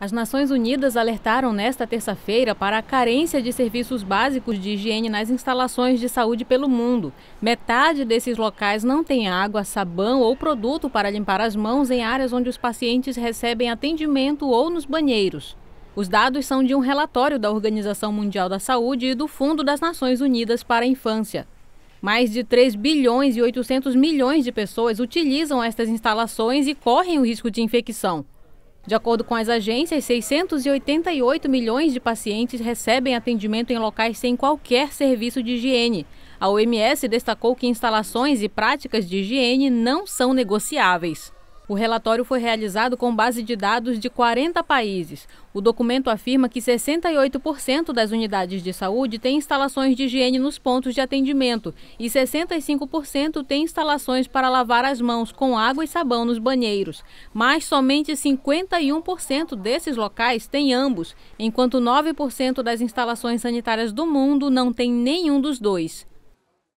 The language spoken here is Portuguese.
As Nações Unidas alertaram nesta terça-feira para a carência de serviços básicos de higiene nas instalações de saúde pelo mundo. Metade desses locais não tem água, sabão ou produto para limpar as mãos em áreas onde os pacientes recebem atendimento ou nos banheiros. Os dados são de um relatório da Organização Mundial da Saúde e do Fundo das Nações Unidas para a Infância. Mais de 3 bilhões e 800 milhões de pessoas utilizam estas instalações e correm o risco de infecção. De acordo com as agências, 688 milhões de pacientes recebem atendimento em locais sem qualquer serviço de higiene. A OMS destacou que instalações e práticas de higiene não são negociáveis. O relatório foi realizado com base de dados de 40 países. O documento afirma que 68% das unidades de saúde têm instalações de higiene nos pontos de atendimento e 65% têm instalações para lavar as mãos com água e sabão nos banheiros. Mas somente 51% desses locais têm ambos, enquanto 9% das instalações sanitárias do mundo não têm nenhum dos dois.